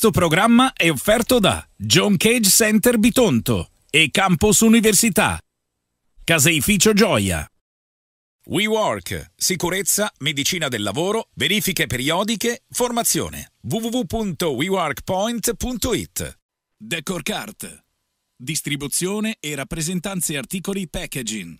Questo programma è offerto da John Cage Center Bitonto e Campus Università. Caseificio Gioia. WeWork, sicurezza, medicina del lavoro, verifiche periodiche, formazione. www.weworkpoint.it Decorcart. Distribuzione e rappresentanze articoli packaging.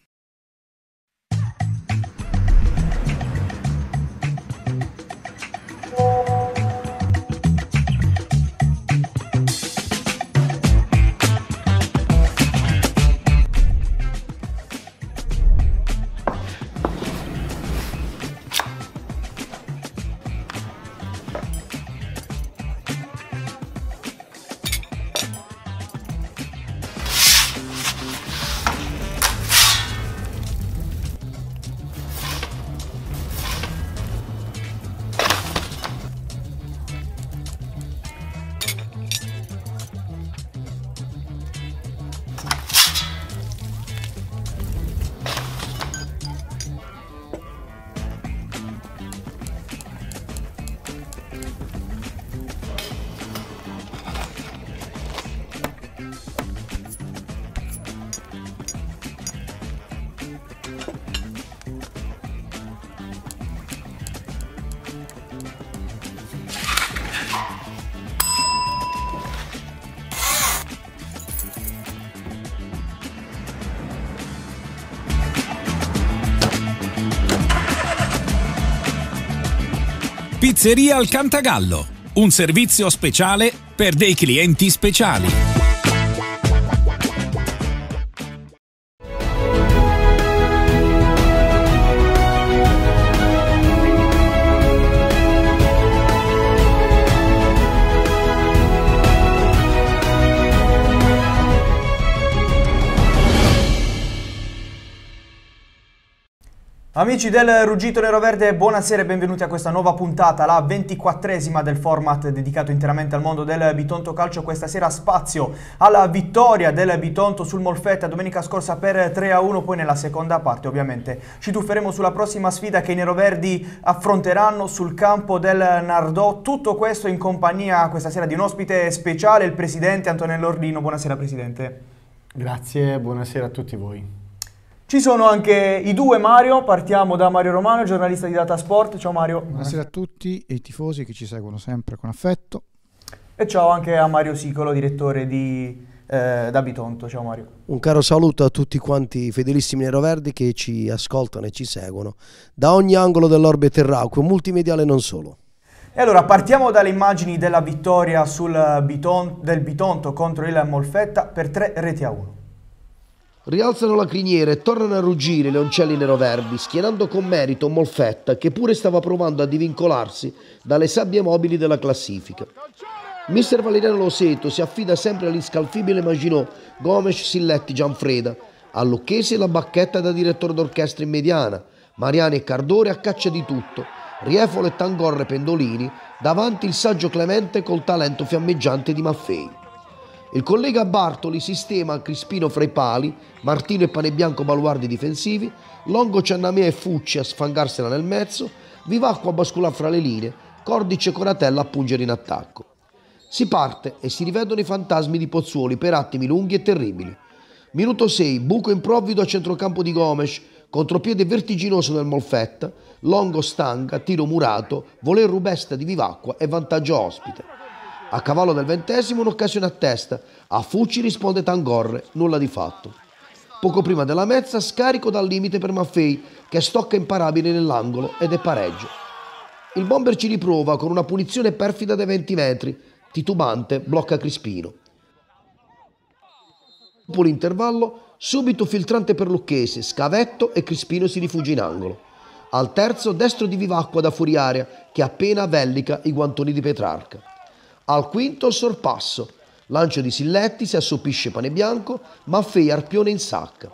Pizzeria al Cantagallo, un servizio speciale per dei clienti speciali. Amici del Ruggito Neroverde, buonasera e benvenuti a questa nuova puntata, la ventiquattresima del format dedicato interamente al mondo del Bitonto Calcio. Questa sera spazio alla vittoria del Bitonto sul Molfetta domenica scorsa per 3-1, poi nella seconda parte ovviamente ci tufferemo sulla prossima sfida che i Neroverdi affronteranno sul campo del Nardò. Tutto questo in compagnia questa sera di un ospite speciale, il Presidente Antonello Ordino. Buonasera Presidente. Grazie, buonasera a tutti voi. Ci sono anche i due Mario, partiamo da Mario Romano, giornalista di Data Sport. Ciao Mario. Buonasera a tutti e ai tifosi che ci seguono sempre con affetto. E ciao anche a Mario Sicolo, direttore di eh, da Bitonto. Ciao Mario. Un caro saluto a tutti quanti i fedelissimi neroverdi che ci ascoltano e ci seguono da ogni angolo dell'orbe terrauco, multimediale non solo. E allora partiamo dalle immagini della vittoria sul Biton, del Bitonto contro il Molfetta per tre reti a uno. Rialzano la criniera e tornano a ruggire i leoncelli neroverdi, schienando con merito Molfetta, che pure stava provando a divincolarsi dalle sabbie mobili della classifica. Mister Valeriano Loseto si affida sempre all'inscalfibile Maginot, Gomes, Silletti, Gianfreda, a Lucchese la bacchetta da direttore d'orchestra in mediana, Mariani e Cardore a caccia di tutto, Riefolo e Tangorre Pendolini, davanti il saggio Clemente col talento fiammeggiante di Maffei. Il collega Bartoli sistema Crispino fra i pali, Martino e Panebianco baluardi difensivi, Longo Ciannamea e Fucci a sfangarsela nel mezzo, Vivacqua a basculare fra le linee, Cordice e Coratella a pungere in attacco. Si parte e si rivedono i fantasmi di Pozzuoli per attimi lunghi e terribili. Minuto 6, buco improvvido a centrocampo di Gomes, contropiede vertiginoso del Molfetta, Longo stanga, tiro murato, voler rubesta di Vivacqua e vantaggio ospite. A cavallo del ventesimo un'occasione a testa. A Fucci risponde Tangorre, nulla di fatto. Poco prima della mezza scarico dal limite per Maffei che stocca imparabile nell'angolo ed è pareggio. Il bomber ci riprova con una punizione perfida dai 20 metri. Titubante blocca Crispino. Dopo l'intervallo, subito filtrante per Lucchese, Scavetto e Crispino si rifugia in angolo. Al terzo, destro di Vivacqua da fuori aria che appena vellica i guantoni di Petrarca. Al quinto sorpasso, lancio di Silletti, si assopisce Pane Bianco, Maffei Arpione in sacca.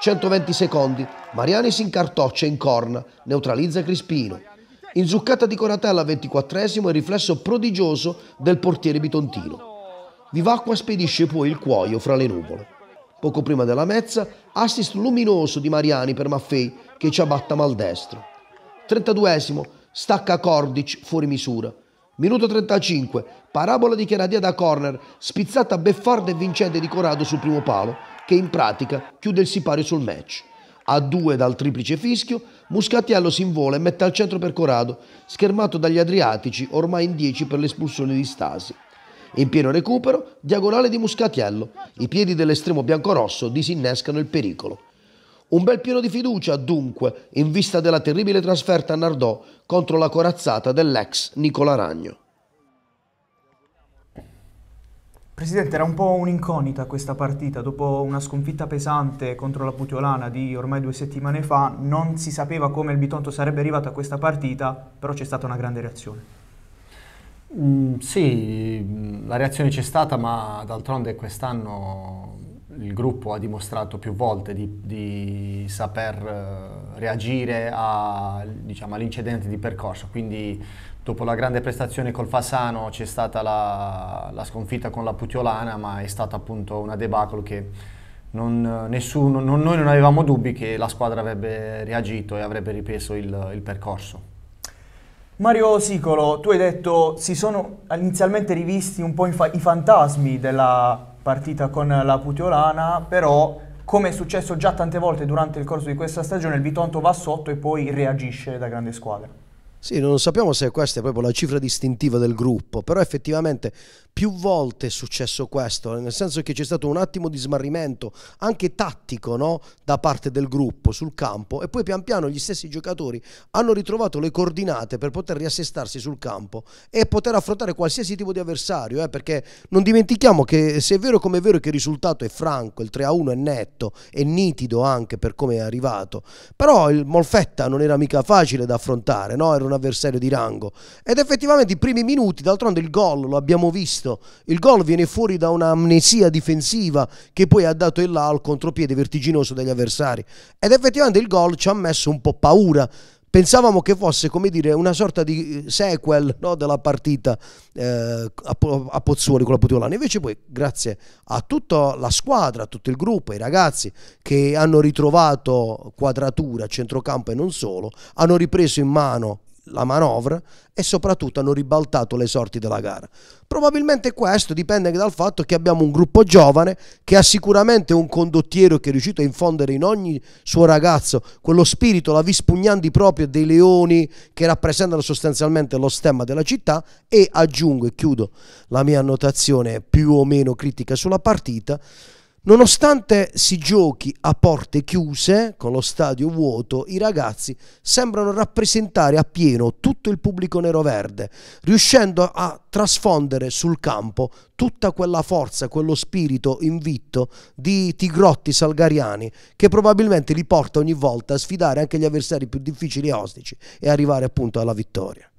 120 secondi, Mariani si incartoccia in corna, neutralizza Crispino. Inzuccata di Coratella al 24esimo e riflesso prodigioso del portiere bitontino. Vivacqua spedisce poi il cuoio fra le nuvole. Poco prima della mezza, assist luminoso di Mariani per Maffei che ci abbatta maldestro. 32esimo, stacca Cordic fuori misura. Minuto 35, parabola di Chiaradia da corner, spizzata beffarda e vincente di Corrado sul primo palo, che in pratica chiude il sipario sul match. A due dal triplice fischio, Muscatiello si invola e mette al centro per Corrado, schermato dagli Adriatici, ormai in 10 per l'espulsione di Stasi. In pieno recupero, diagonale di Muscatiello, i piedi dell'estremo biancorosso disinnescano il pericolo. Un bel pieno di fiducia, dunque, in vista della terribile trasferta a Nardò contro la corazzata dell'ex Nicola Ragno. Presidente, era un po' un'incognita questa partita. Dopo una sconfitta pesante contro la Putiolana di ormai due settimane fa, non si sapeva come il Bitonto sarebbe arrivato a questa partita, però c'è stata una grande reazione. Mm, sì, mm, la reazione c'è stata, ma d'altronde quest'anno il gruppo ha dimostrato più volte di, di saper eh, reagire a, diciamo, all'incidente di percorso, quindi dopo la grande prestazione col Fasano c'è stata la, la sconfitta con la Putiolana, ma è stata appunto una debacle che non, nessuno, non, noi non avevamo dubbi che la squadra avrebbe reagito e avrebbe ripreso il, il percorso. Mario Sicolo, tu hai detto si sono inizialmente rivisti un po' i fantasmi della partita con la Putiolana, però come è successo già tante volte durante il corso di questa stagione, il Bitonto va sotto e poi reagisce da grande squadra. Sì, non sappiamo se questa è proprio la cifra distintiva del gruppo, però effettivamente più volte è successo questo, nel senso che c'è stato un attimo di smarrimento, anche tattico, no? da parte del gruppo sul campo e poi pian piano gli stessi giocatori hanno ritrovato le coordinate per poter riassestarsi sul campo e poter affrontare qualsiasi tipo di avversario, eh? perché non dimentichiamo che se è vero come è vero che il risultato è franco, il 3-1 è netto, è nitido anche per come è arrivato, però il Molfetta non era mica facile da affrontare, no? era un avversario di rango ed effettivamente i primi minuti, d'altronde il gol lo abbiamo visto, visto. Il gol viene fuori da un'amnesia difensiva che poi ha dato il là al contropiede vertiginoso degli avversari. Ed effettivamente il gol ci ha messo un po' paura. Pensavamo che fosse, come dire, una sorta di eh, sequel no, della partita eh, a, Pozzuoli con la Putolana. Invece poi, grazie a tutta la squadra, a tutto il gruppo, ai ragazzi che hanno ritrovato quadratura, centrocampo e non solo, hanno ripreso in mano la manovra e soprattutto hanno ribaltato le sorti della gara. Probabilmente questo dipende anche dal fatto che abbiamo un gruppo giovane che ha sicuramente un condottiero che è riuscito a infondere in ogni suo ragazzo quello spirito, la vispugnandi proprio dei leoni che rappresentano sostanzialmente lo stemma della città e aggiungo e chiudo la mia annotazione più o meno critica sulla partita Nonostante si giochi a porte chiuse, con lo stadio vuoto, i ragazzi sembrano rappresentare appieno tutto il pubblico nero-verde, riuscendo a trasfondere sul campo tutta quella forza, quello spirito invitto di tigrotti salgariani che probabilmente li porta ogni volta a sfidare anche gli avversari più difficili e ostici e arrivare appunto alla vittoria.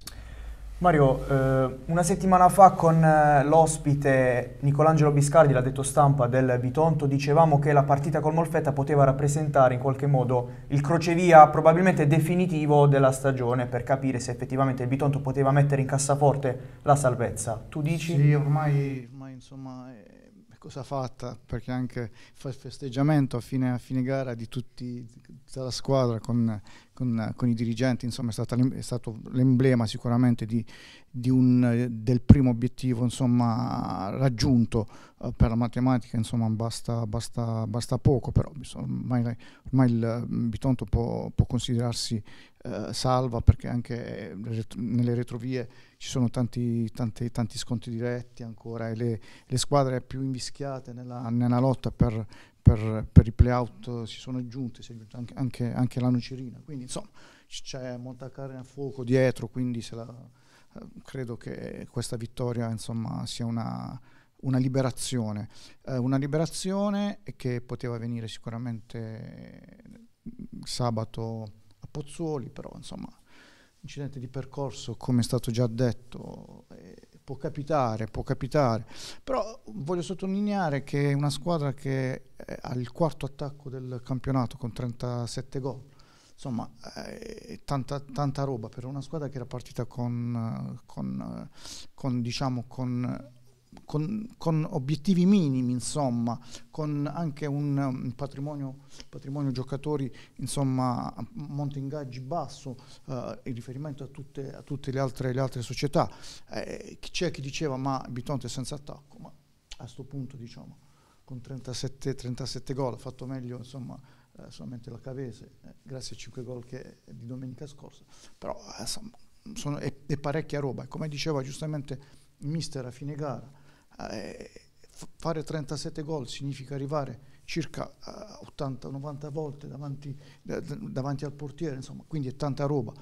Mario, eh, una settimana fa con eh, l'ospite Nicolangelo Biscardi, l'ha detto stampa del Bitonto, dicevamo che la partita col Molfetta poteva rappresentare in qualche modo il crocevia probabilmente definitivo della stagione per capire se effettivamente il Bitonto poteva mettere in cassaforte la salvezza. Tu dici? Sì, ormai, ormai insomma eh, è cosa fatta, perché anche fa il festeggiamento a fine, a fine gara di tutti, tutta la squadra con, con, con i dirigenti, insomma è, stata, è stato l'emblema sicuramente di, di un, del primo obiettivo insomma, raggiunto eh, per la matematica, insomma basta, basta, basta poco, però ormai, ormai il mm, Bitonto può, può considerarsi eh, salva perché anche eh, nelle retrovie ci sono tanti, tanti, tanti scontri diretti ancora e le, le squadre più invischiate nella, nella lotta per, per, per, i playout si sono aggiunti, si è aggiunta anche, anche, anche la Nocerina, quindi insomma c'è molta carne a fuoco dietro, quindi la, eh, credo che questa vittoria insomma, sia una, una liberazione, eh, una liberazione che poteva venire sicuramente eh, sabato a Pozzuoli, però insomma incidente di percorso, come è stato già detto, eh, può capitare, può capitare, però voglio sottolineare che è una squadra che eh, ha il quarto attacco del campionato con 37 gol, insomma eh, tanta, tanta, roba per una squadra che era partita con, eh, con, eh, con diciamo, con con, con, obiettivi minimi, insomma, con anche un, un patrimonio, patrimonio, giocatori, insomma, monte ingaggi basso eh, in riferimento a tutte, a tutte le, altre, le, altre, società. Eh, c'è chi diceva ma Bitonte è senza attacco, ma a questo punto diciamo con 37, 37 gol ha fatto meglio insomma, eh, solamente la Cavese, eh, grazie ai 5 gol che, di domenica scorsa, però eh, insomma, sono, è, è parecchia roba e come diceva giustamente il mister a fine gara, eh, fare 37 gol significa arrivare circa 80-90 eh, volte davanti, davanti, al portiere, insomma, quindi è tanta roba.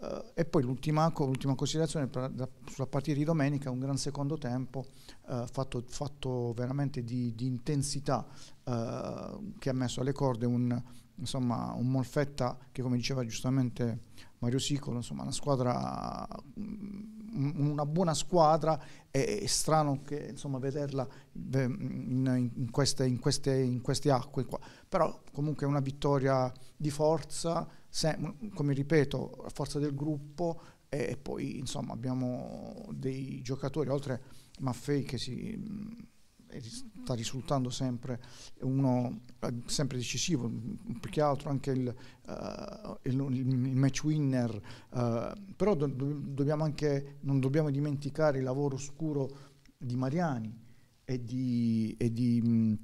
Uh, e poi l'ultima, considerazione sulla partita di domenica, un gran secondo tempo uh, fatto, fatto, veramente di, di intensità uh, che ha messo alle corde un, insomma, un Molfetta che come diceva giustamente Mario Sicolo, insomma, una squadra, mm, una buona squadra, è, è strano che, insomma, vederla in, in, queste, in, queste, in, queste, acque qua. Però comunque è una vittoria di forza, se, mm, come ripeto, forza del gruppo e, e poi insomma, abbiamo dei giocatori, oltre Maffei che si mm, sta risultando sempre, uno, eh, sempre decisivo, più che altro anche il, uh, il, il match winner, uh, però do, dobbiamo anche, non dobbiamo dimenticare il lavoro scuro di Mariani e di, e di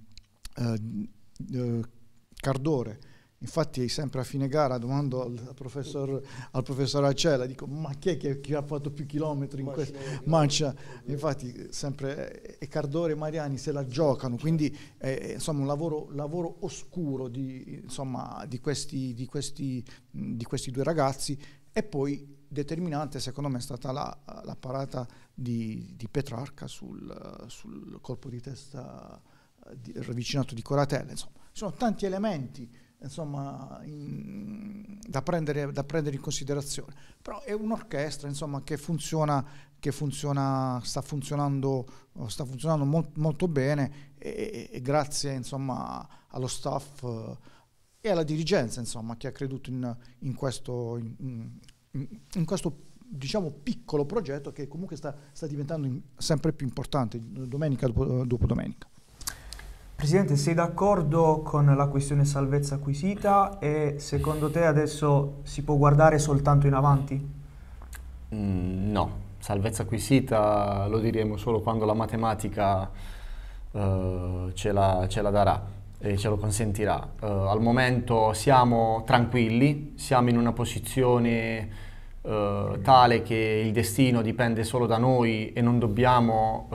uh, Cardore Infatti sempre a fine gara domando al professor, al professor Acela, dico ma chi è che, che ha fatto più chilometri in questa mancia? Infatti sempre e Cardore e Mariani se la giocano, quindi eh, insomma un lavoro, lavoro oscuro di, insomma, di, questi, di, questi, di, questi, due ragazzi e poi determinante secondo me è stata la, la parata di, Petrarca sul, sul, colpo di testa ravvicinato eh, di Coratella, insomma ci sono tanti elementi insomma, in, da, prendere, da, prendere, in considerazione. Però è un'orchestra insomma, che, funziona, che funziona, sta funzionando, eh, sta funzionando molt, molto bene e, e grazie insomma, allo staff eh, e alla dirigenza che ha creduto in, in questo, in, questo diciamo, piccolo progetto che comunque sta, sta diventando sempre più importante domenica dopo, dopo domenica. Presidente, sei d'accordo con la questione salvezza acquisita e secondo te adesso si può guardare soltanto in avanti? Mm, no, salvezza acquisita lo diremo solo quando la matematica uh, ce, la, ce, la, darà e ce lo consentirà. Uh, al momento siamo tranquilli, siamo in una posizione eh, tale che il destino dipende solo da noi e non dobbiamo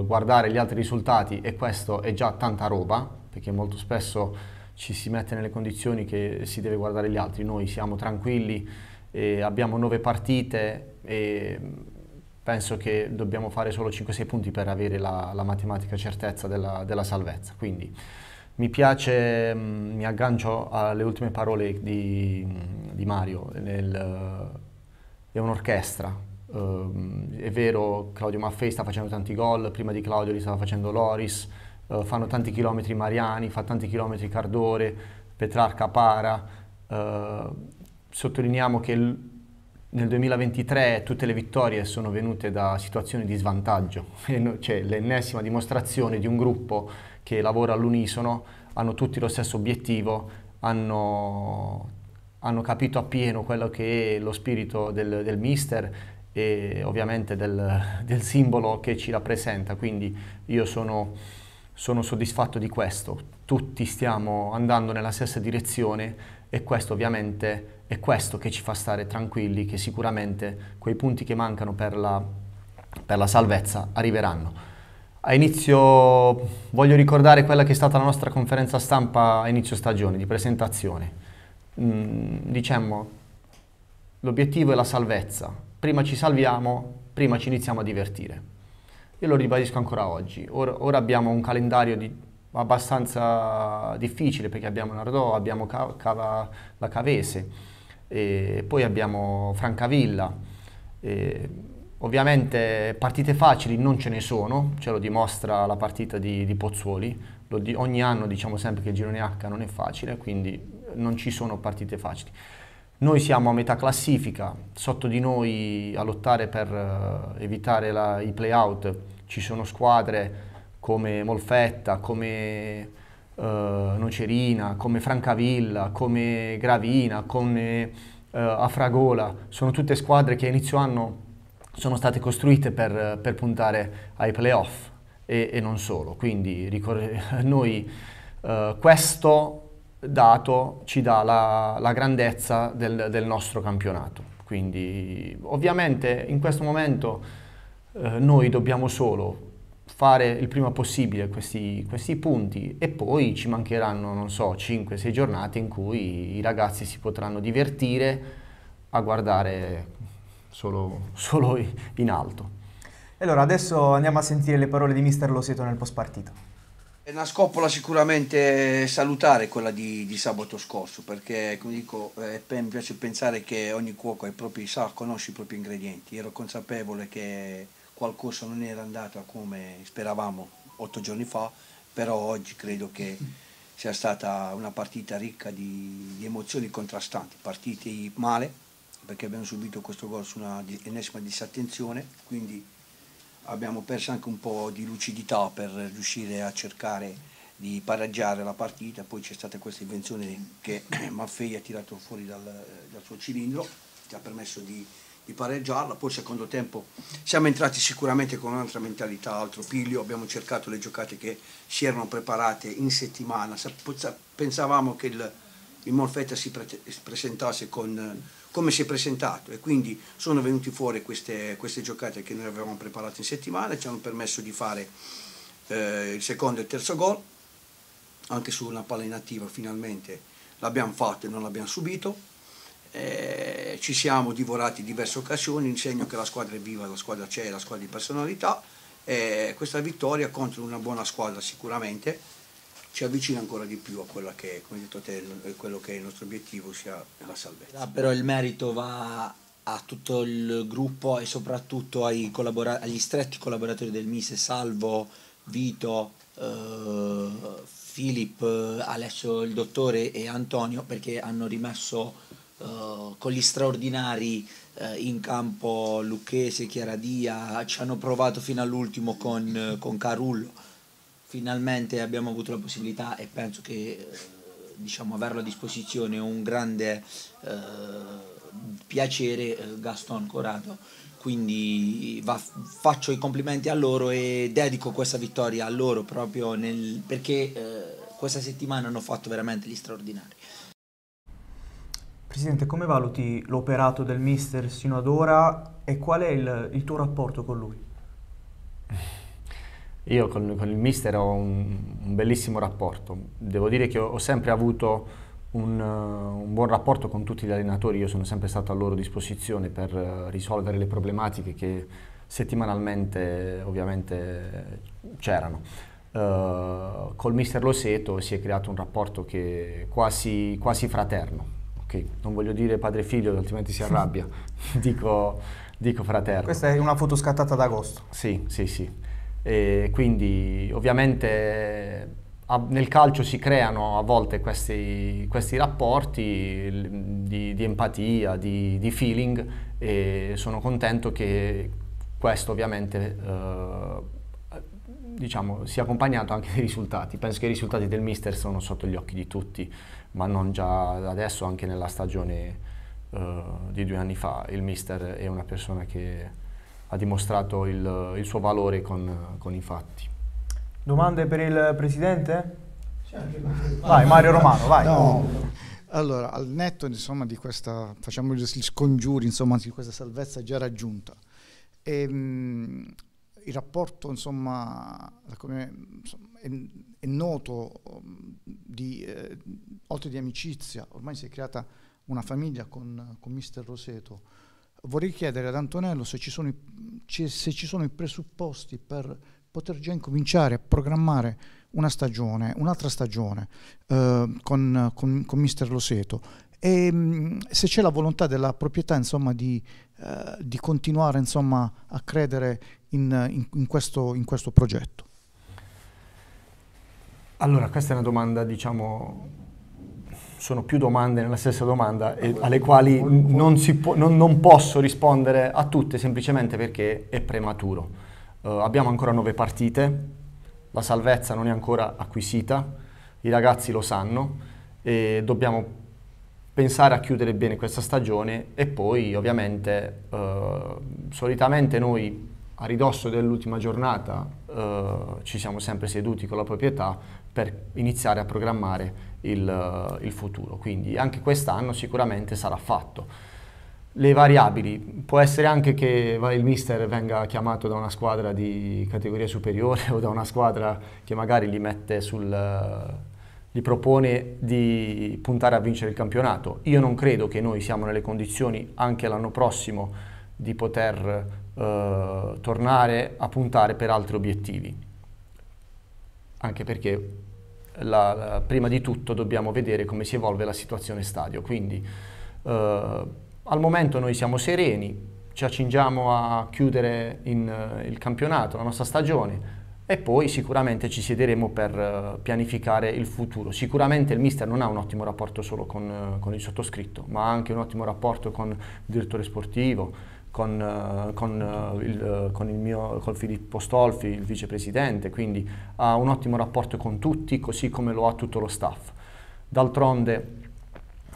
eh, guardare gli altri risultati e questo è già tanta roba, perché molto spesso ci si mette nelle condizioni che si deve guardare gli altri, noi siamo tranquilli, e abbiamo nove partite e penso che dobbiamo fare solo 5-6 punti per avere la, la matematica certezza della, della salvezza. Quindi, mi piace, mm, mi aggancio alle ultime parole di, di Mario nel, è un'orchestra. Uh, è vero, Claudio Maffei sta facendo tanti gol, prima di Claudio li stava facendo Loris, uh, fanno tanti chilometri Mariani, fa tanti chilometri Cardore, Petrarca Para. Uh, sottolineiamo che l- nel 2023 tutte le vittorie sono venute da situazioni di svantaggio, cioè l'ennesima dimostrazione di un gruppo che lavora all'unisono, hanno tutti lo stesso obiettivo, hanno hanno capito appieno quello che è lo spirito del, del mister e ovviamente del, del, simbolo che ci rappresenta, quindi io sono, sono soddisfatto di questo. Tutti stiamo andando nella stessa direzione e questo ovviamente è questo che ci fa stare tranquilli che sicuramente quei punti che mancano per la, per la salvezza arriveranno. A inizio voglio ricordare quella che è stata la nostra conferenza stampa a inizio stagione di presentazione. Mm, diciamo, l'obiettivo è la salvezza. Prima ci salviamo, prima ci iniziamo a divertire. Io lo ribadisco ancora oggi. Ora, ora abbiamo un calendario di, abbastanza difficile perché abbiamo Nardò, abbiamo Ca- Cava, la Cavese, e poi abbiamo Francavilla. E, ovviamente partite facili non ce ne sono, ce lo dimostra la partita di, di Pozzuoli. Di, ogni anno diciamo sempre che il girone H non è facile, quindi non ci sono partite facili. Noi siamo a metà classifica, sotto di noi a lottare per eh, evitare la, i play-out ci sono squadre come Molfetta, come uh, Nocerina, come Francavilla, come Gravina, come uh, Afragola. Sono tutte squadre che a inizio anno sono state costruite per, per puntare ai playoff e, e non solo. Quindi noi uh, questo dato ci dà la, la grandezza del, del, nostro campionato. Quindi ovviamente in questo momento eh, noi dobbiamo solo fare il prima possibile questi, questi, punti e poi ci mancheranno, non so, 5-6 giornate in cui i ragazzi si potranno divertire a guardare solo, solo in alto. E allora adesso andiamo a sentire le parole di mister Loseto nel post partito. È una scoppola sicuramente salutare quella di, di sabato scorso, perché come dico, eh, mi piace pensare che ogni cuoco propri, sa, conosce i propri ingredienti. Ero consapevole che qualcosa non era andato come speravamo otto giorni fa, però oggi credo che sia stata una partita ricca di, di emozioni contrastanti, partiti male, perché abbiamo subito questo gol su una ennesima disattenzione, quindi abbiamo perso anche un po' di lucidità per riuscire a cercare di pareggiare la partita, poi c'è stata questa invenzione che Maffei ha tirato fuori dal, dal suo cilindro, ci ha permesso di, di pareggiarla, poi secondo tempo siamo entrati sicuramente con un'altra mentalità, altro piglio, abbiamo cercato le giocate che si erano preparate in settimana, pensavamo che il, il Molfetta si pre presentasse con come si è presentato e quindi sono venute fuori queste, queste giocate che noi avevamo preparato in settimana, ci hanno permesso di fare eh, il secondo e il terzo gol, anche su una palla inattiva finalmente l'abbiamo fatto e non l'abbiamo subito. Eh, ci siamo divorati diverse occasioni, in segno che la squadra è viva, la squadra c'è, la squadra di personalità. Eh, questa vittoria contro una buona squadra sicuramente ci avvicina ancora di più a quella che come detto te, eh, quello che è il nostro obiettivo, sia la salvezza. Ah, però il merito va a tutto il gruppo e soprattutto collabora- agli stretti collaboratori del Mise, Salvo, Vito, eh, Filippo, eh, Alessio il dottore e Antonio, perché hanno rimesso eh, con gli straordinari eh, in campo Lucchese, Chiaradia, ci hanno provato fino all'ultimo con, eh, con Carullo finalmente abbiamo avuto la possibilità e penso che eh, diciamo, averlo a disposizione è un grande eh, piacere eh, Gaston Corrado quindi va, faccio i complimenti a loro e dedico questa vittoria a loro proprio nel, perché eh, questa settimana hanno fatto veramente gli straordinari. Presidente, come valuti l'operato del mister sino ad ora e qual è il, il tuo rapporto con lui? Io con, con il mister ho un, un, bellissimo rapporto, devo dire che ho, ho sempre avuto un, uh, un, buon rapporto con tutti gli allenatori, io sono sempre stato a loro disposizione per uh, risolvere le problematiche che settimanalmente ovviamente c'erano. Uh, col mister Loseto si è creato un rapporto che quasi, quasi fraterno. Okay. Non voglio dire padre figlio, altrimenti si arrabbia. dico, dico fraterno. Questa è una foto scattata ad agosto. Sì, sì, sì. E quindi ovviamente a, nel calcio si creano a volte questi, questi rapporti di, di empatia, di, di, feeling e sono contento che questo ovviamente eh, diciamo, sia accompagnato anche dai risultati. Penso che i risultati del mister sono sotto gli occhi di tutti, ma non già adesso, anche nella stagione eh, di due anni fa. Il mister è una persona che ha dimostrato il, il suo valore con, con, i fatti. Domande per il Presidente? Vai Mario Romano, vai. No. Allora, al netto insomma, di questa, facciamo gli scongiuri insomma, di questa salvezza già raggiunta, e, ehm, mh, il rapporto insomma, come, insomma è, è, noto mm, di, eh, oltre di amicizia, ormai si è creata una famiglia con, con Mister Roseto vorrei chiedere ad Antonello se ci sono i, se ci sono i presupposti per poter già incominciare a programmare una stagione, un'altra stagione eh, con, con, con, Mister Loseto e ehm, se c'è la volontà della proprietà insomma, di, eh, di, continuare insomma, a credere in, in, in, questo, in, questo, progetto. Allora, questa è una domanda diciamo sono più domande nella stessa domanda eh, alle quali non, po- non, non, posso rispondere a tutte semplicemente perché è prematuro. Uh, abbiamo ancora nove partite, la salvezza non è ancora acquisita, i ragazzi lo sanno e dobbiamo pensare a chiudere bene questa stagione e poi ovviamente uh, solitamente noi a ridosso dell'ultima giornata uh, ci siamo sempre seduti con la proprietà per iniziare a programmare il, il futuro. Quindi anche quest'anno sicuramente sarà fatto le variabili. Può essere anche che il mister venga chiamato da una squadra di categoria superiore o da una squadra che magari gli, sul, gli propone di puntare a vincere il campionato. Io non credo che noi siamo nelle condizioni anche l'anno prossimo di poter eh, tornare a puntare per altri obiettivi. Anche perché la, la, prima di tutto dobbiamo vedere come si evolve la situazione stadio. Quindi eh, al momento noi siamo sereni, ci accingiamo a chiudere in, uh, il campionato, la nostra stagione e poi sicuramente ci siederemo per uh, pianificare il futuro. Sicuramente il mister non ha un ottimo rapporto solo con, uh, con il sottoscritto, ma ha anche un ottimo rapporto con il direttore sportivo, con, eh, con, eh, il, eh, con, il mio, con, Filippo Stolfi, il vicepresidente, quindi ha un ottimo rapporto con tutti, così come lo ha tutto lo staff. D'altronde,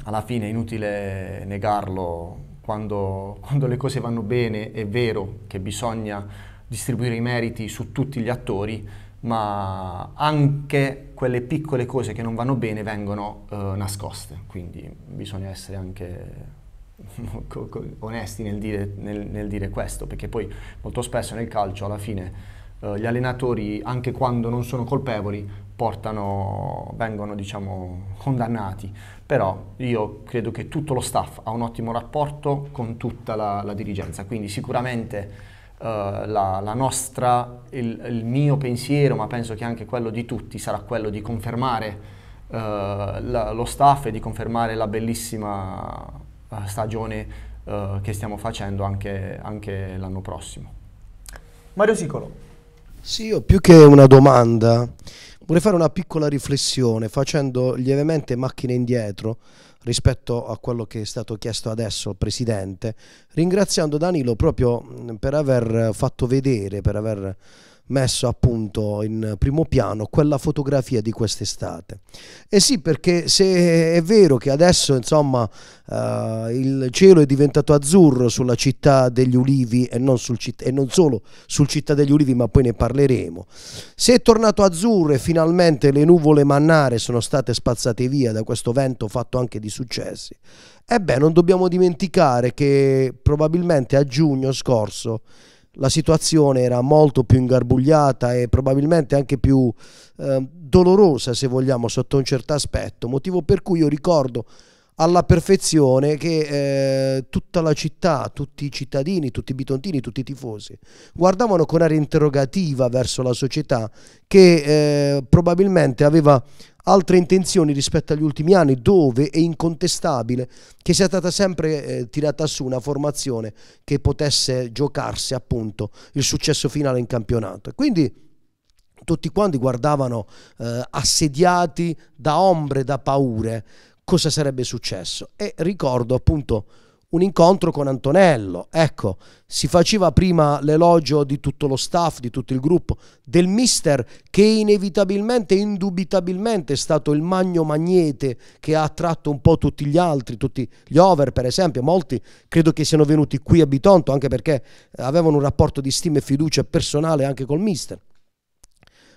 alla fine è inutile negarlo, quando, quando le cose vanno bene è vero che bisogna distribuire i meriti su tutti gli attori, ma anche quelle piccole cose che non vanno bene vengono eh, nascoste, quindi bisogna essere anche onesti nel dire, nel, nel dire, questo, perché poi molto spesso nel calcio alla fine eh, gli allenatori, anche quando non sono colpevoli, portano, vengono diciamo, condannati. Però io credo che tutto lo staff ha un ottimo rapporto con tutta la, la dirigenza, quindi sicuramente eh, la, la nostra, il, il mio pensiero, ma penso che anche quello di tutti, sarà quello di confermare Uh, la, lo staff e di confermare la bellissima stagione eh, che stiamo facendo anche, anche l'anno prossimo. Mario Sicolo. Sì, io più che una domanda vorrei fare una piccola riflessione facendo lievemente macchine indietro rispetto a quello che è stato chiesto adesso al Presidente, ringraziando Danilo proprio mm, per aver fatto vedere, per aver messo appunto in primo piano quella fotografia di quest'estate. E sì, perché se è vero che adesso insomma eh, il cielo è diventato azzurro sulla città degli ulivi e non, sul, e non, solo sul città degli ulivi, ma poi ne parleremo. Se è tornato azzurro e finalmente le nuvole mannare sono state spazzate via da questo vento fatto anche di successi, ebbene eh non dobbiamo dimenticare che probabilmente a giugno scorso la situazione era molto più ingarbugliata e probabilmente anche più eh, dolorosa, se vogliamo, sotto un certo aspetto, motivo per cui io ricordo alla perfezione che eh, tutta la città, tutti i cittadini, tutti i bitontini, tutti i tifosi guardavano con aria interrogativa verso la società che eh, probabilmente aveva altre intenzioni rispetto agli ultimi anni dove è incontestabile che sia stata sempre eh, tirata su una formazione che potesse giocarsi appunto il successo finale in campionato. Quindi tutti quanti guardavano eh, assediati da ombre, da paure cosa sarebbe successo. E ricordo appunto un incontro con Antonello. Ecco, si faceva prima l'elogio di tutto lo staff, di tutto il gruppo, del mister che inevitabilmente, indubitabilmente è stato il magno magnete che ha attratto un po' tutti gli altri, tutti gli over per esempio, molti credo che siano venuti qui a Bitonto anche perché avevano un rapporto di stima e fiducia personale anche col mister.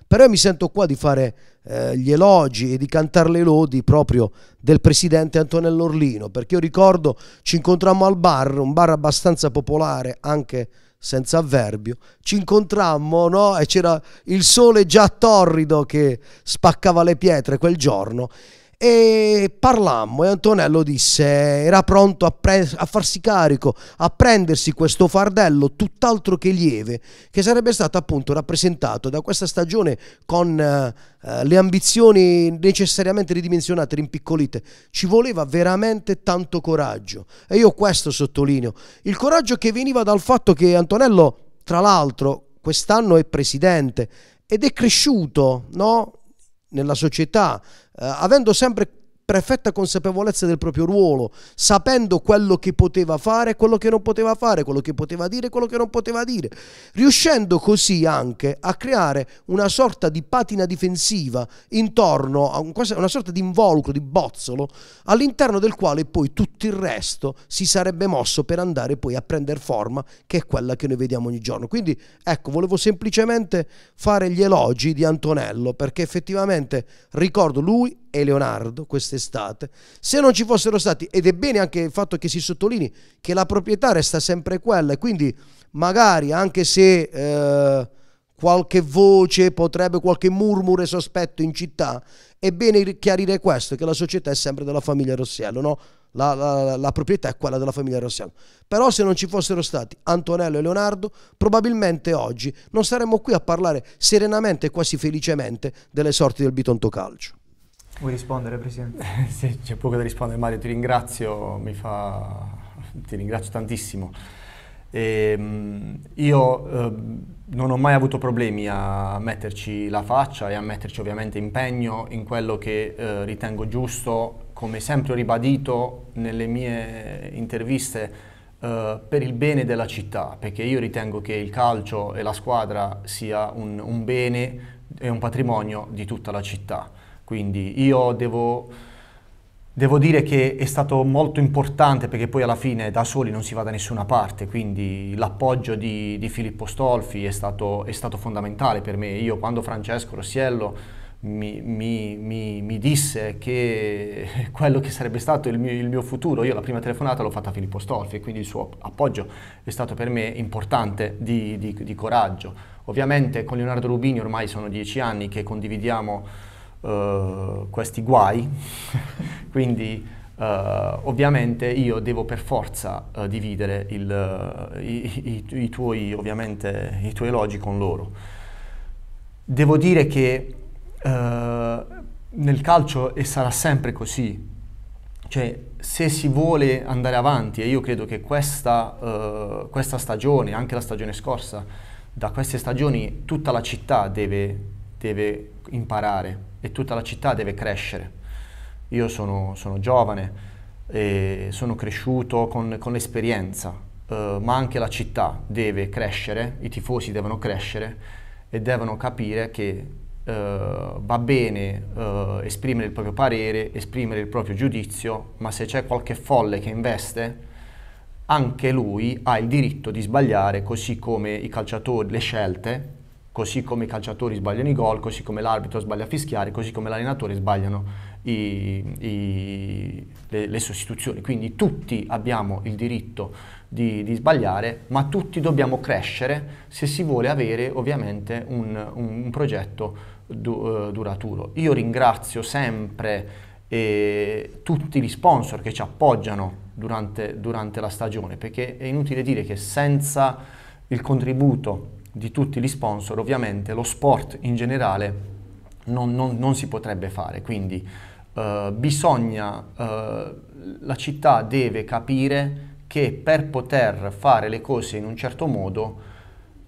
Però mi sento qua di fare eh, gli elogi e di cantare le lodi proprio del presidente Antonello Orlino, perché io ricordo ci incontrammo al bar, un bar abbastanza popolare anche senza avverbio, ci incontrammo no? e c'era il sole già torrido che spaccava le pietre quel giorno e parlammo e Antonello disse era pronto a, pre- a, farsi carico, a prendersi questo fardello tutt'altro che lieve che sarebbe stato appunto rappresentato da questa stagione con eh, eh, le ambizioni necessariamente ridimensionate, rimpiccolite. Ci voleva veramente tanto coraggio e io questo sottolineo. Il coraggio che veniva dal fatto che Antonello, tra l'altro, quest'anno è presidente ed è cresciuto, no? nella società, eh, avendo sempre perfetta consapevolezza del proprio ruolo, sapendo quello che poteva fare e quello che non poteva fare, quello che poteva dire e quello che non poteva dire, riuscendo così anche a creare una sorta di patina difensiva intorno a una sorta di involucro, di bozzolo, all'interno del quale poi tutto il resto si sarebbe mosso per andare poi a prendere forma, che è quella che noi vediamo ogni giorno. Quindi ecco, volevo semplicemente fare gli elogi di Antonello, perché effettivamente ricordo lui e Leonardo, queste quest'estate, se non ci fossero stati, ed è bene anche il fatto che si sottolinei che la proprietà resta sempre quella e quindi magari anche se eh, qualche voce potrebbe, qualche murmure sospetto in città, è bene chiarire questo, che la società è sempre della famiglia Rossiello, no? La, la, la, proprietà è quella della famiglia Rossiano. Però se non ci fossero stati Antonello e Leonardo, probabilmente oggi non saremmo qui a parlare serenamente e quasi felicemente delle sorti del Bitonto Calcio. Vuoi rispondere Presidente? sì, c'è poco da rispondere Mario, ti ringrazio, fa... ti ringrazio tantissimo. E, ehm, io eh, non ho mai avuto problemi a metterci la faccia e a metterci ovviamente impegno in quello che eh, ritengo giusto, come sempre ho ribadito nelle mie interviste, Uh, per il bene della città, perché io ritengo che il calcio e la squadra sia un, un bene e un patrimonio di tutta la città. Quindi io devo, devo, dire che è stato molto importante perché poi alla fine da soli non si va da nessuna parte, quindi l'appoggio di, di Filippo Stolfi è stato, è stato, fondamentale per me. Io quando Francesco Rossiello mi, mi, mi, mi, disse che quello che sarebbe stato il mio, il mio futuro, io la prima telefonata l'ho fatta a Filippo Stolfi e quindi il suo appoggio è stato per me importante di, di, di coraggio. Ovviamente con Leonardo Rubini ormai sono dieci anni che condividiamo eh, questi guai, quindi uh, ovviamente io devo per forza uh, dividere il, i, i, i, tuoi, i, tuoi, elogi con loro. Devo dire che nel calcio e sarà sempre così, cioè se si vuole andare avanti e io credo che questa, questa stagione, anche la stagione scorsa, da queste stagioni tutta la città deve deve imparare e tutta la città deve crescere. Io sono, sono giovane, sono cresciuto con, con l'esperienza, eh, ma anche la città deve crescere, i tifosi devono crescere e devono capire che eh, va bene eh, esprimere il proprio parere, esprimere il proprio giudizio, ma se c'è qualche folle che investe, anche lui ha il diritto di sbagliare, così come i calciatori, le scelte così come i calciatori sbagliano i gol, così come l'arbitro sbaglia a fischiare, così come l'allenatore sbagliano i, i, le, le, sostituzioni. Quindi tutti abbiamo il diritto di, di, sbagliare, ma tutti dobbiamo crescere se si vuole avere ovviamente un, un, un progetto du, uh, duraturo. Io ringrazio sempre eh, tutti gli sponsor che ci appoggiano durante, durante la stagione, perché è inutile dire che senza il contributo di tutti gli sponsor, ovviamente lo sport in generale non, non, non si potrebbe fare, quindi eh, bisogna, eh, la città deve capire che per poter fare le cose in un certo modo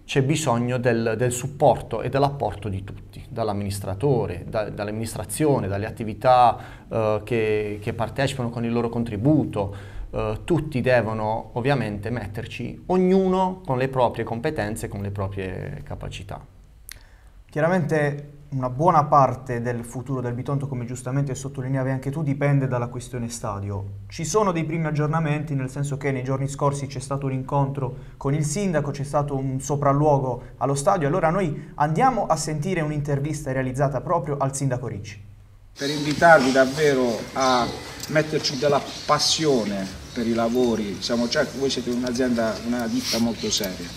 c'è bisogno del, del, supporto e dell'apporto di tutti, dall'amministratore, da, dall'amministrazione, dalle attività eh, che, che, partecipano con il loro contributo. Eh, tutti devono ovviamente metterci, ognuno con le proprie competenze, con le proprie capacità. Chiaramente una buona parte del futuro del Bitonto, come giustamente sottolineavi anche tu, dipende dalla questione stadio. Ci sono dei primi aggiornamenti, nel senso che nei giorni scorsi c'è stato un incontro con il sindaco, c'è stato un sopralluogo allo stadio, allora noi andiamo a sentire un'intervista realizzata proprio al sindaco Ricci. Per invitarvi davvero a metterci della passione per i lavori, siamo certi che voi siete un'azienda, una ditta molto seria,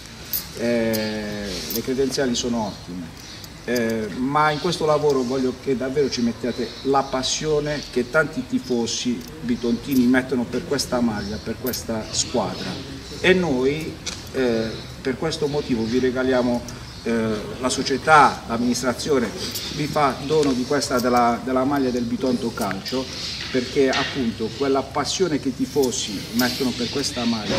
eh, le credenziali sono ottime eh, ma in questo lavoro voglio che davvero ci mettiate la passione che tanti tifosi bitontini mettono per questa maglia, per questa squadra e noi eh, per questo motivo vi regaliamo eh, la società, l'amministrazione vi fa dono di questa, della, della, maglia del Bitonto Calcio perché appunto quella passione che i tifosi mettono per questa maglia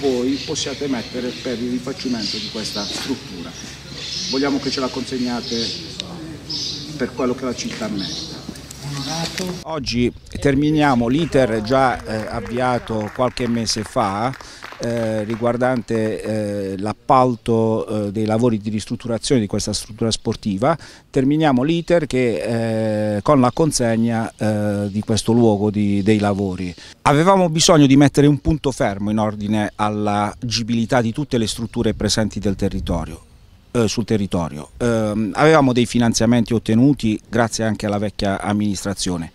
voi possiate mettere per il rifacimento di questa struttura vogliamo che ce la consegnate per quello che la città merita. Oggi terminiamo l'iter già eh, avviato qualche mese fa eh, riguardante eh, l'appalto eh, dei lavori di ristrutturazione di questa struttura sportiva. Terminiamo l'iter che, eh, con la consegna eh, di questo luogo di, dei lavori. Avevamo bisogno di mettere un punto fermo in ordine all'agibilità di tutte le strutture presenti del territorio eh, sul territorio. Eh, avevamo dei finanziamenti ottenuti grazie anche alla vecchia amministrazione.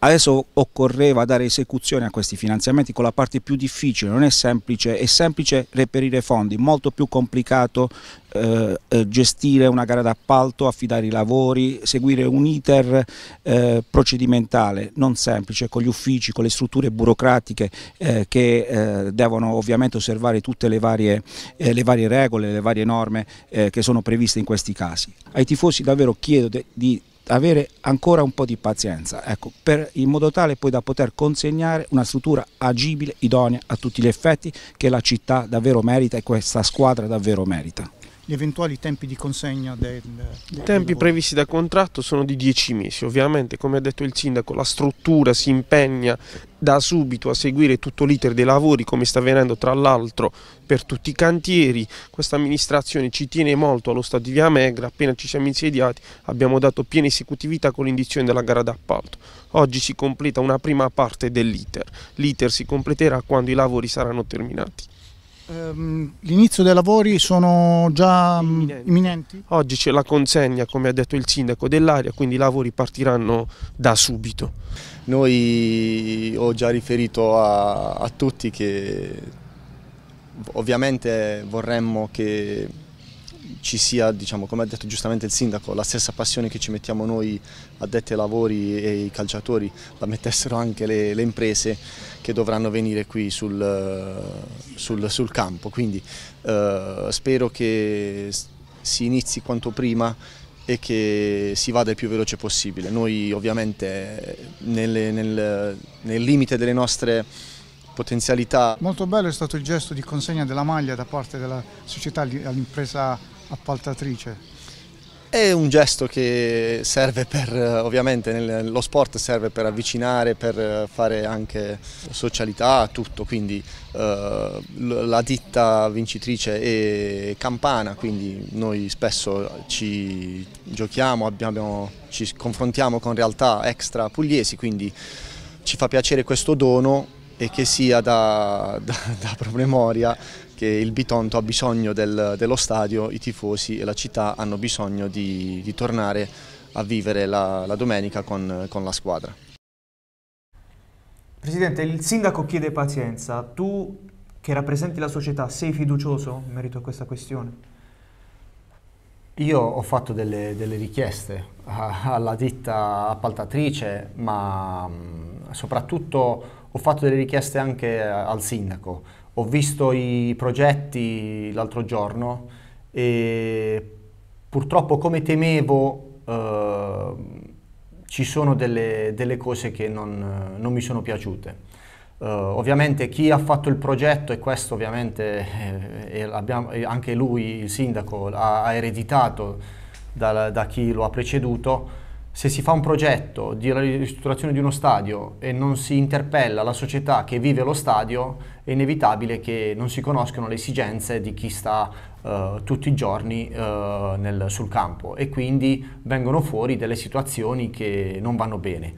Adesso occorreva dare esecuzione a questi finanziamenti con la parte più difficile, non è semplice, è semplice reperire fondi, molto più complicato eh, eh, gestire una gara d'appalto, affidare i lavori, seguire un iter eh, procedimentale non semplice con gli uffici, con le strutture burocratiche eh, che eh, devono ovviamente osservare tutte le varie, eh, le varie regole, le varie norme che sono previste in questi casi. Ai tifosi davvero chiedo di avere ancora un po' di pazienza, ecco, per, in modo tale poi da poter consegnare una struttura agibile, idonea a tutti gli effetti che la città davvero merita e questa squadra davvero merita gli eventuali tempi di consegna del, I tempi previsti da contratto sono di 10 mesi, ovviamente come ha detto il sindaco la struttura si impegna da subito a seguire tutto l'iter dei lavori come sta avvenendo tra l'altro per tutti i cantieri, questa amministrazione ci tiene molto allo stadio di Via Megra, appena ci siamo insediati abbiamo dato piena esecutività con l'indizione della gara d'appalto. Oggi si completa una prima parte dell'iter, l'iter si completerà quando i lavori saranno terminati. Ehm, l'inizio dei lavori sono già mm, imminenti. imminenti? Oggi c'è la consegna, come ha detto il sindaco dell'area, quindi i lavori partiranno da subito. Noi ho già riferito a, a tutti che ovviamente vorremmo che ci sia, diciamo, come ha detto giustamente il sindaco, la stessa passione che ci mettiamo noi addetti ai lavori e i calciatori la mettessero anche le, le imprese che dovranno venire qui sul, sul, sul campo. Quindi eh, spero che si inizi quanto prima e che si vada il più veloce possibile. Noi ovviamente nelle, nel, nel limite delle nostre potenzialità. Molto bello è stato il gesto di consegna della maglia da parte della società all'impresa appaltatrice? È un gesto che serve per, ovviamente, nel, lo sport serve per avvicinare, per fare anche socialità, tutto, quindi eh, la ditta vincitrice è Campana, quindi noi spesso ci giochiamo, abbiamo, ci confrontiamo con realtà extra pugliesi, quindi ci fa piacere questo dono e che sia da, da, da promemoria che il Bitonto ha bisogno del, dello stadio, i tifosi e la città hanno bisogno di, di tornare a vivere la, la domenica con, con la squadra. Presidente, il sindaco chiede pazienza. Tu che rappresenti la società sei fiducioso in merito a questa questione? Io ho fatto delle, delle, richieste alla ditta appaltatrice, ma mm, soprattutto ho fatto delle richieste anche al sindaco ho visto i progetti l'altro giorno e purtroppo come temevo eh, ci sono delle, delle cose che non, non, mi sono piaciute. Uh, ovviamente chi ha fatto il progetto, e questo ovviamente eh, abbiamo, anche lui, il sindaco, ha, ha ereditato da, da chi lo ha preceduto, se si fa un progetto di ristrutturazione di uno stadio e non si interpella la società che vive lo stadio, è inevitabile che non si conoscano le esigenze di chi sta uh, tutti i giorni uh, nel, sul campo e quindi vengono fuori delle situazioni che non vanno bene.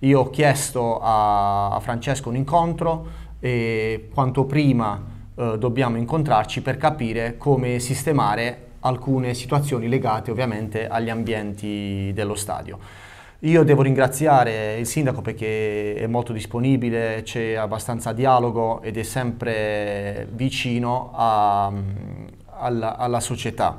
Io ho chiesto a, a Francesco un incontro e quanto prima uh, dobbiamo incontrarci per capire come sistemare alcune situazioni legate ovviamente agli ambienti dello stadio. Io devo ringraziare il sindaco perché è molto disponibile, c'è abbastanza dialogo ed è sempre vicino a, alla, alla società.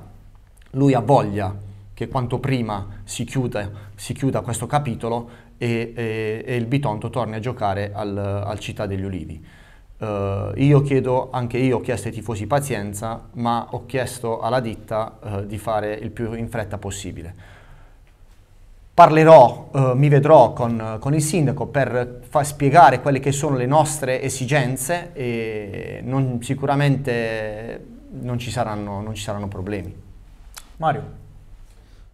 Lui ha voglia che quanto prima si chiuda, si chiuda questo capitolo e, e, e, il Bitonto torni a giocare al, al Città degli Ulivi. Uh, io chiedo, anche io ho chiesto ai tifosi pazienza, ma ho chiesto alla ditta uh, di fare il più in fretta possibile. Parlerò, uh, mi vedrò con, con, il sindaco per far spiegare quelle che sono le nostre esigenze e non, sicuramente non ci saranno, non ci saranno problemi. Mario.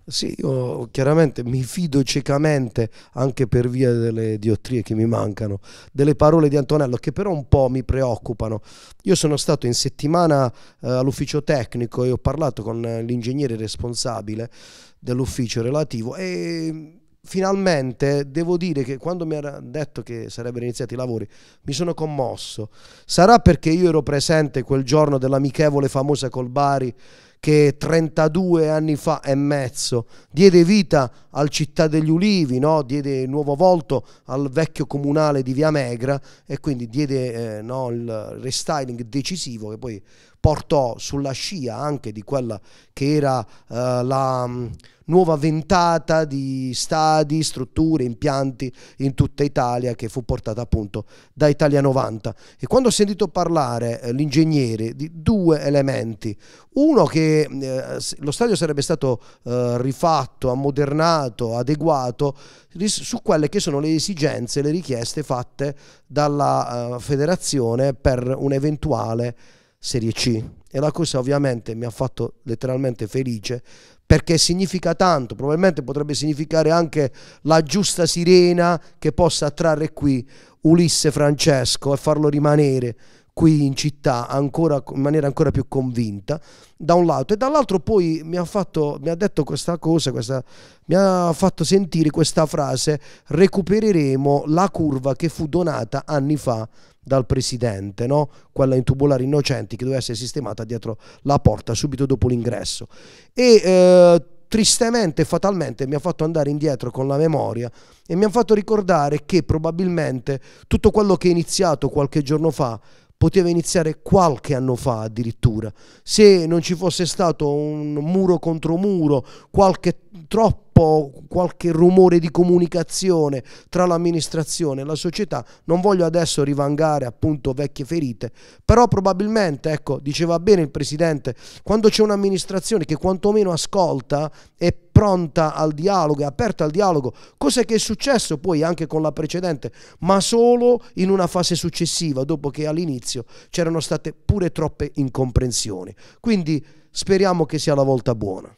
Sì, io chiaramente mi fido ciecamente, anche per via delle diottrie che mi mancano, delle parole di Antonello che però un po' mi preoccupano. Io sono stato in settimana eh, all'ufficio tecnico e ho parlato con l'ingegnere responsabile dell'ufficio relativo e finalmente devo dire che quando mi era detto che sarebbero iniziati i lavori mi sono commosso. Sarà perché io ero presente quel giorno dell'amichevole famosa col Bari che 32 anni fa e mezzo diede vita al Città degli Ulivi, no? diede nuovo volto al vecchio comunale di Via Megra e quindi diede eh, no, il restyling decisivo che poi portò sulla scia anche di quella che era eh, la mh, mm, nuova ventata di stadi, strutture, impianti in tutta Italia che fu portata appunto da Italia 90. E quando ho sentito parlare eh, l'ingegnere di due elementi, uno che mm, eh, lo stadio sarebbe stato eh, rifatto, ammodernato, adeguato su quelle che sono le esigenze, le richieste fatte dalla eh, federazione per un eventuale Serie C e la cosa ovviamente mi ha fatto letteralmente felice perché significa tanto, probabilmente potrebbe significare anche la giusta sirena che possa attrarre qui Ulisse Francesco e farlo rimanere qui in città ancora, in maniera ancora più convinta, da un lato, e dall'altro poi mi ha, fatto, mi ha detto questa cosa, questa, mi ha fatto sentire questa frase, recupereremo la curva che fu donata anni fa dal presidente, no? quella in tubolari innocenti che doveva essere sistemata dietro la porta subito dopo l'ingresso. E eh, tristemente fatalmente mi ha fatto andare indietro con la memoria e mi ha fatto ricordare che probabilmente tutto quello che è iniziato qualche giorno fa poteva iniziare qualche anno fa addirittura, se non ci fosse stato un muro contro muro, qualche troppo qualche rumore di comunicazione tra l'amministrazione e la società, non voglio adesso rivangare appunto vecchie ferite, però probabilmente, ecco, diceva bene il presidente, quando c'è un'amministrazione che quantomeno ascolta e pronta al dialogo, è aperta al dialogo, cosa che è successo poi anche con la precedente, ma solo in una fase successiva, dopo che all'inizio c'erano state pure troppe incomprensioni. Quindi speriamo che sia la volta buona.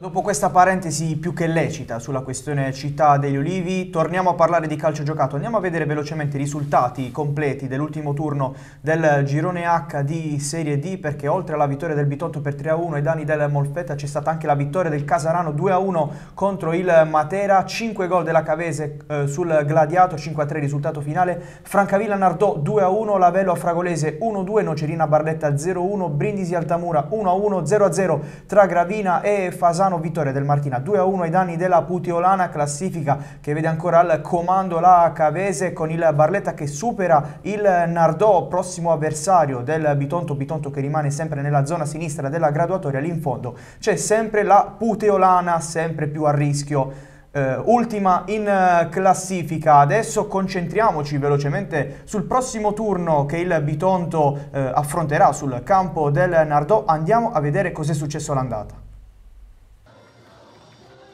Dopo questa parentesi più che lecita sulla questione città degli Olivi, torniamo a parlare di calcio giocato. Andiamo a vedere velocemente i risultati completi dell'ultimo turno del girone H di Serie D perché oltre alla vittoria del Bitotto per 3-1 e danni del Molfetta c'è stata anche la vittoria del Casarano 2-1 contro il Matera, 5 gol della Cavese eh, sul Gladiato, 5-3 risultato finale, Francavilla Nardò 2-1, Lavello Fragolese 1-2, Nocerina Barletta 0-1, Brindisi Altamura 1-1, 0-0 tra Gravina e Fasano Milano, vittoria del Martina 2-1 ai danni della Putiolana, classifica che vede ancora al comando la Cavese con il Barletta che supera il Nardò, prossimo avversario del Bitonto, Bitonto che rimane sempre nella zona sinistra della graduatoria, lì in fondo c'è sempre la Puteolana, sempre più a rischio. Uh, ultima in uh, classifica. Adesso concentriamoci velocemente sul prossimo turno che il Bitonto uh, affronterà sul campo del Nardò. Andiamo a vedere cos'è successo l'andata.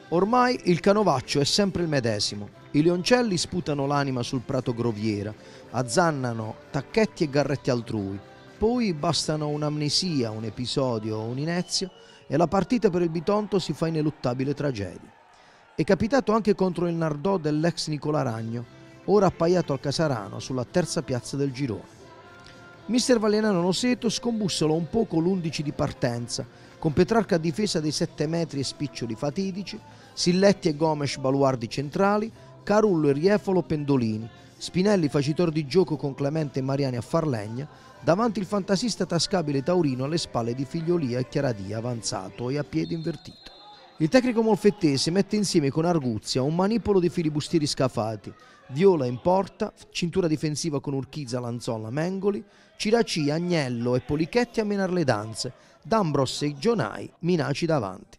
Ormai il canovaccio è sempre il medesimo. I leoncelli sputano l'anima sul prato groviera, azzannano tacchetti e garretti altrui. Poi bastano un'amnesia, un episodio o un'inezia e la partita per il Bitonto si fa ineluttabile tragedia. È capitato anche contro il Nardò dell'ex Nicola Ragno, ora appaiato al Casarano sulla terza piazza del girone. Mister Valeriano Noseto scombussolò un poco l'undici di partenza con Petrarca a difesa dei 7 metri e spiccioli fatidici, Silletti e Gomes baluardi centrali, Carullo e Riefolo pendolini, Spinelli facitor di gioco con Clemente e Mariani a Farlegna, davanti il fantasista tascabile Taurino alle spalle di Figliolia e Chiaradia avanzato e a piede invertito. Il tecnico molfettese mette insieme con Arguzia un manipolo di filibustieri scafati, Viola in porta, cintura difensiva con Urchizza, Lanzolla, Mengoli, Ciraci, Agnello e Polichetti a menare le danze, D'Ambros e Gionai minaci davanti.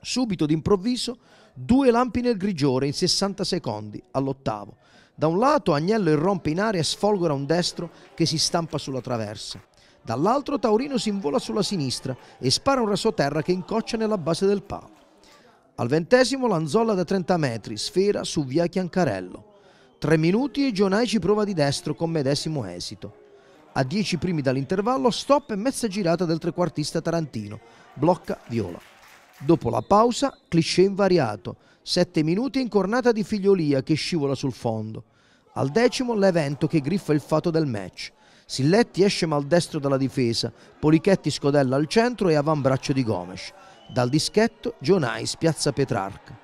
Subito d'improvviso due lampi nel grigiore in 60 secondi all'ottavo. Da un lato Agnello irrompe in aria e sfolgora un destro che si stampa sulla traversa. Dall'altro Taurino si invola sulla sinistra e spara un rasoterra che incoccia nella base del palo. Al ventesimo Lanzolla da 30 metri, sfera su via Chiancarello. Tre minuti e Gionai ci prova di destro con medesimo esito. A 10 primi dall'intervallo, stop e mezza girata del trequartista Tarantino. Blocca Viola. Dopo la pausa, cliché invariato. 7 minuti incornata di figliolia che scivola sul fondo. Al decimo l'evento che griffa il fato del match. Silletti esce maldestro dalla difesa, Polichetti scodella al centro e avambraccio di Gomes. Dal dischetto Gionai spiazza Petrarca.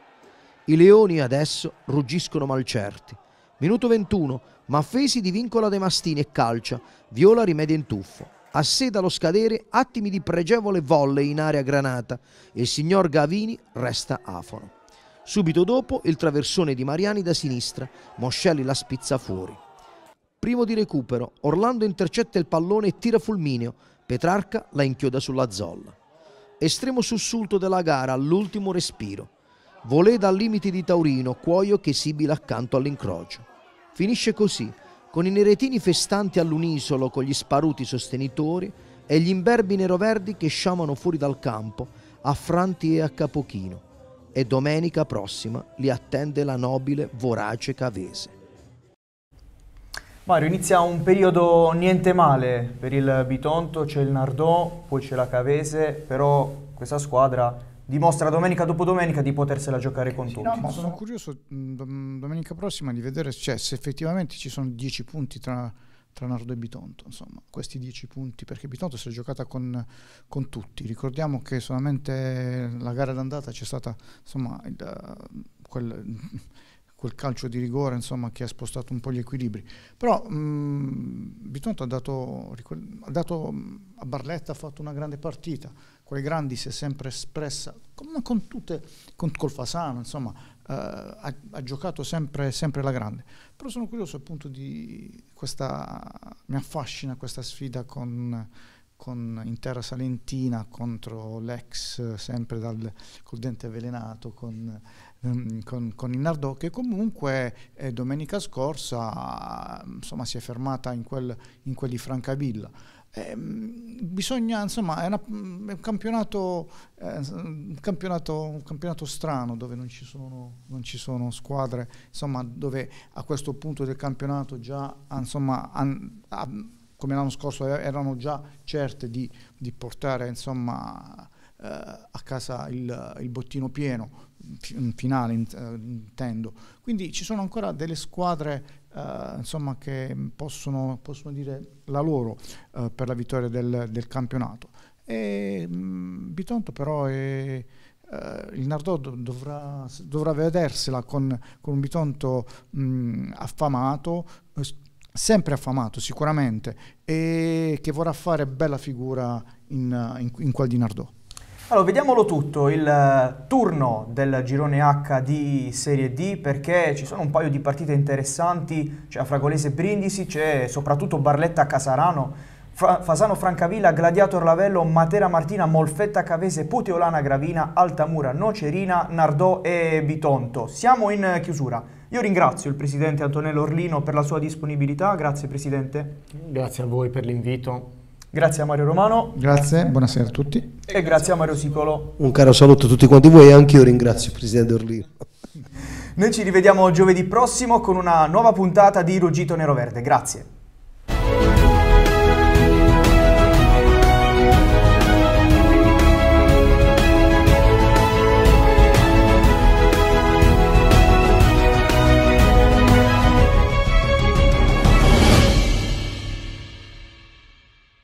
I leoni adesso ruggiscono malcerti. Minuto 21, Maffesi divincola De Mastini e calcia, Viola rimedia in tuffo. Asseda lo scadere, attimi di pregevole volle in area granata e il signor Gavini resta afono. Subito dopo il traversone di Mariani da sinistra, Moscelli la spizza fuori. Primo di recupero, Orlando intercetta il pallone e tira fulmineo, Petrarca la inchioda sulla zolla. Estremo sussulto della gara all'ultimo respiro. Volé dal limite di Taurino, Cuoio che sibila accanto all'incrocio. Finisce così, con i neretini festanti all'unisolo con gli sparuti sostenitori e gli imberbi neroverdi che sciamano fuori dal campo, affranti e a capochino. E domenica prossima li attende la nobile vorace cavese. Mario, inizia un periodo niente male per il Bitonto, c'è il Nardò, poi c'è la Cavese, però questa squadra dimostra domenica dopo domenica di potersela giocare con sì, tutti. No, ma sono curioso domenica prossima di vedere cioè, se effettivamente ci sono 10 punti tra, tra Nardo e Bitonto, insomma, questi 10 punti, perché Bitonto si è giocata con, con, tutti. Ricordiamo che solamente la gara d'andata c'è stata, insomma, il, quel, quel, calcio di rigore, insomma, che ha spostato un po' gli equilibri. Però mh, Bitonto ha dato, ha dato a Barletta, ha fatto una grande partita con i grandi si è sempre espressa, con, con tutte, con, col Fasano, insomma, eh, ha, ha, giocato sempre, sempre la grande. Però sono curioso appunto di questa, mi affascina questa sfida con, con Intera Salentina contro l'ex, sempre dal, col dente avvelenato, con, ehm, con, con il Nardò, che comunque eh, domenica scorsa insomma, si è fermata in, quel, in quelli Francavilla. Eh, bisogna, insomma, è, una, è un, campionato, eh, un, campionato, un, campionato, strano dove non ci, sono, non ci, sono, squadre, insomma, dove a questo punto del campionato già, insomma, an, a, come l'anno scorso erano già certe di, di portare, insomma, eh, a casa il, il bottino pieno, finale eh, intendo. Quindi ci sono ancora delle squadre eh, insomma, che possono, possono, dire la loro eh, per la vittoria del, del campionato. E, mh, Bitonto però è, Uh, il Nardò dovrà, dovrà vedersela con, con, un bitonto mh, affamato, eh, sempre affamato sicuramente, e che vorrà fare bella figura in, in, in quel di Nardò. Allora, vediamolo tutto, il eh, turno del girone H di Serie D perché ci sono un paio di partite interessanti, c'è a Fragolese Brindisi, c'è soprattutto Barletta Casarano, Fra Fasano Francavilla, Gladiator Lavello, Matera Martina, Molfetta Cavese, Puteolana Gravina, Altamura Nocerina, Nardò e Bitonto. Siamo in chiusura. Io ringrazio il Presidente Antonello Orlino per la sua disponibilità, grazie Presidente. Grazie a voi per l'invito. Grazie a Mario Romano. Grazie, buonasera a tutti. E grazie a Mario Sicolo. Un caro saluto a tutti quanti voi e anche io ringrazio il Presidente Orlino. Noi ci rivediamo giovedì prossimo con una nuova puntata di Ruggito Nero Verde. Grazie.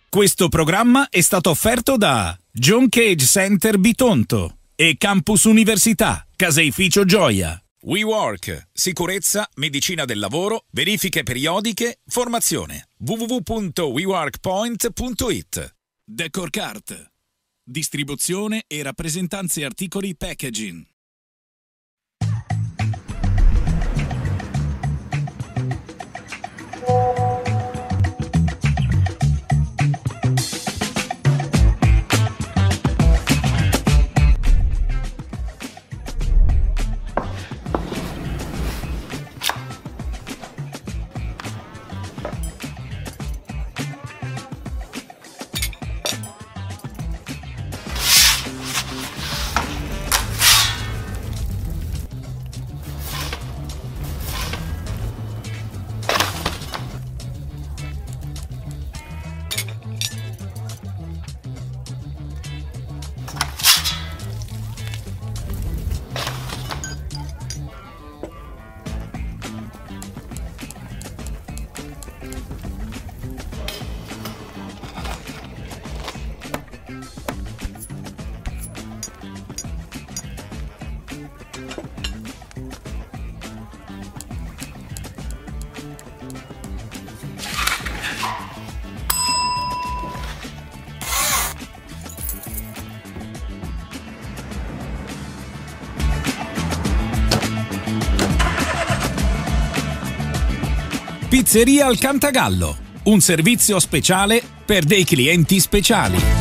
Questo programma è stato offerto da John Cage Center Bitonto e Campus Università, Caseificio Gioia. WeWork, sicurezza, medicina del lavoro, verifiche periodiche, formazione. www.weworkpoint.it Decorcart. Distribuzione e rappresentanze articoli packaging. Pizzeria al Cantagallo, un servizio speciale per dei clienti speciali.